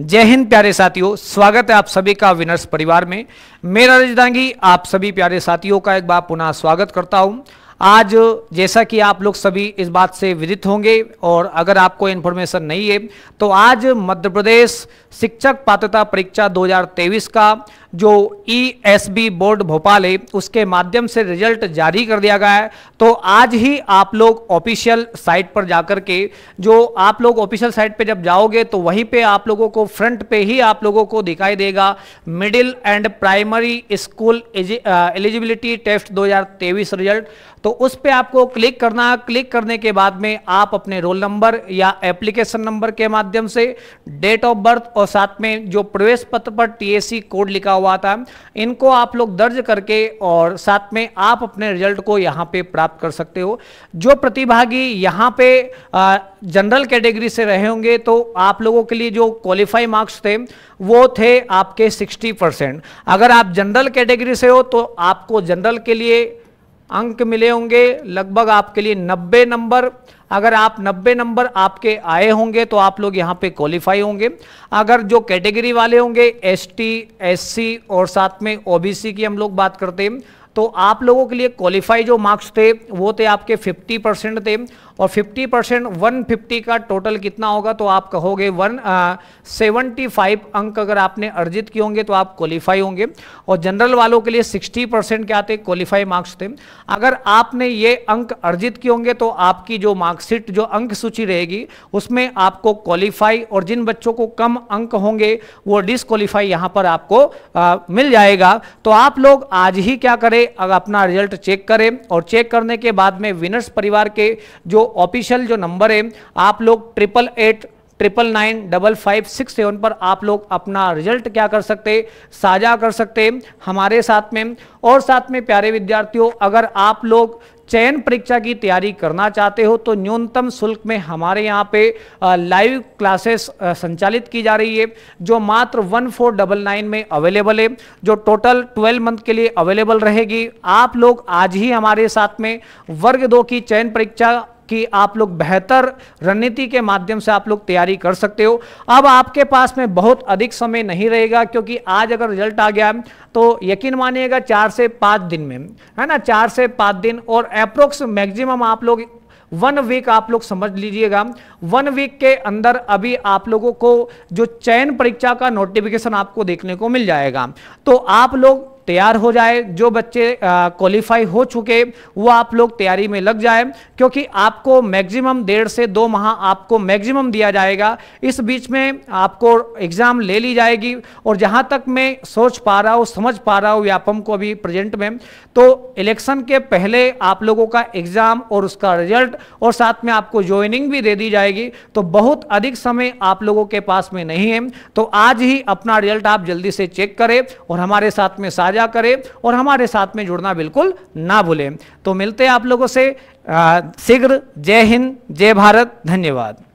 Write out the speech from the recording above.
जय हिंद प्यारे साथियों स्वागत है आप सभी का विनर्स परिवार में मेरा रजदांगी आप सभी प्यारे साथियों का एक बार पुनः स्वागत करता हूं आज जैसा कि आप लोग सभी इस बात से विदित होंगे और अगर आपको इन्फॉर्मेशन नहीं है तो आज मध्य प्रदेश शिक्षक पात्रता परीक्षा 2023 का जो ईएसबी e बोर्ड भोपाल है उसके माध्यम से रिजल्ट जारी कर दिया गया है तो आज ही आप लोग ऑफिशियल साइट पर जाकर के जो आप लोग ऑफिशियल साइट पे जब जाओगे तो वहीं पे आप लोगों को फ्रंट पे ही आप लोगों को दिखाई देगा middle and primary school eligibility test 2023 result तो उस पर आपको क्लिक करना क्लिक करने के बाद में आप अपने रोल नंबर या एप्लीकेशन नंबर के माध्यम से डेट ऑफ बर्थ और साथ में जो प्रवेश पत्र पर टीएससी कोड लिखा हुआ हुआ था इनको आप लोग दर्ज करके और साथ में आप अपने रिजल्ट को यहाँ पे प्राप्त कर सकते हो जो प्रतिभागी यहाँ पे जनरल कैटेगरी से रहे होंगे तो आप लोगों के लिए जो क्वालिफाई मार्क्स थे वो थे आपके 60 परसेंट अगर आप जनरल कैटेगरी से हो तो आपको जनरल के लिए अंक मिले होंगे लगभग आपके लिए 90 नंबर अगर आप 90 नंबर आपके आए होंगे तो आप लोग यहाँ पे क्वालिफाई होंगे अगर जो कैटेगरी वाले होंगे एसटी, एससी और साथ में ओबीसी की हम लोग बात करते हैं तो आप लोगों के लिए क्वालिफाई जो मार्क्स थे वो थे आपके 50 परसेंट थे और 50 परसेंट वन का टोटल कितना होगा तो आप कहोगे वन सेवेंटी फाइव अंक अगर आपने अर्जित किए होंगे तो आप क्वालिफाई होंगे और जनरल वालों के लिए 60 परसेंट क्या थे क्वालिफाई मार्क्स थे अगर आपने ये अंक अर्जित किए होंगे तो आपकी जो मार्कशीट जो अंक सूची रहेगी उसमें आपको क्वालिफाई और जिन बच्चों को कम अंक होंगे वो डिसक्वालीफाई यहाँ पर आपको आ, मिल जाएगा तो आप लोग आज ही क्या करें अपना रिजल्ट चेक करें और चेक करने के बाद में विनर्स परिवार के जो ऑफिशियल जो नंबर है आप लोग triple eight triple nine double five six seven पर आप लोग अपना रिजल्ट क्या कर सकते साझा कर सकते हमारे साथ में और साथ में प्यारे विद्यार्थियों अगर आप लोग चयन परीक्षा की तैयारी करना चाहते हो तो न्यूनतम शुल्क में हमारे यहाँ पे लाइव क्लासेस संचालित की जा रही है जो मात्र वन फोर डबल नाइन में अवेलेबल है जो टोटल ट्वेल्व मंथ के लिए अवेलेबल रहेगी आप लोग आज ही हमारे साथ में वर्ग दो की चयन परीक्षा कि आप लोग बेहतर रणनीति के माध्यम से आप लोग तैयारी कर सकते हो अब आपके पास में बहुत अधिक समय नहीं रहेगा क्योंकि आज अगर रिजल्ट आ गया तो यकीन मानिएगा चार से पाँच दिन में है ना चार से पाँच दिन और अप्रोक्स मैक्सिमम आप लोग वन वीक आप लोग समझ लीजिएगा वन वीक के अंदर अभी आप लोगों को जो चयन परीक्षा का नोटिफिकेशन आपको देखने को मिल जाएगा तो आप लोग तैयार हो जाए जो बच्चे क्वालिफाई हो चुके वो आप लोग तैयारी में लग जाए क्योंकि आपको मैक्सिमम डेढ़ से दो माह आपको मैक्सिमम दिया जाएगा इस बीच में आपको एग्ज़ाम ले ली जाएगी और जहाँ तक मैं सोच पा रहा हूँ समझ पा रहा हूँ व्यापम को अभी प्रेजेंट में तो इलेक्शन के पहले आप लोगों का एग्ज़ाम और उसका रिजल्ट और साथ में आपको ज्वाइनिंग भी दे दी जाएगी तो बहुत अधिक समय आप लोगों के पास में नहीं है तो आज ही अपना रिजल्ट आप जल्दी से चेक करें और हमारे साथ में साझा साझा करें और हमारे साथ में जुड़ना बिल्कुल ना भूलें तो मिलते हैं आप लोगों से शीघ्र जय हिंद जय भारत धन्यवाद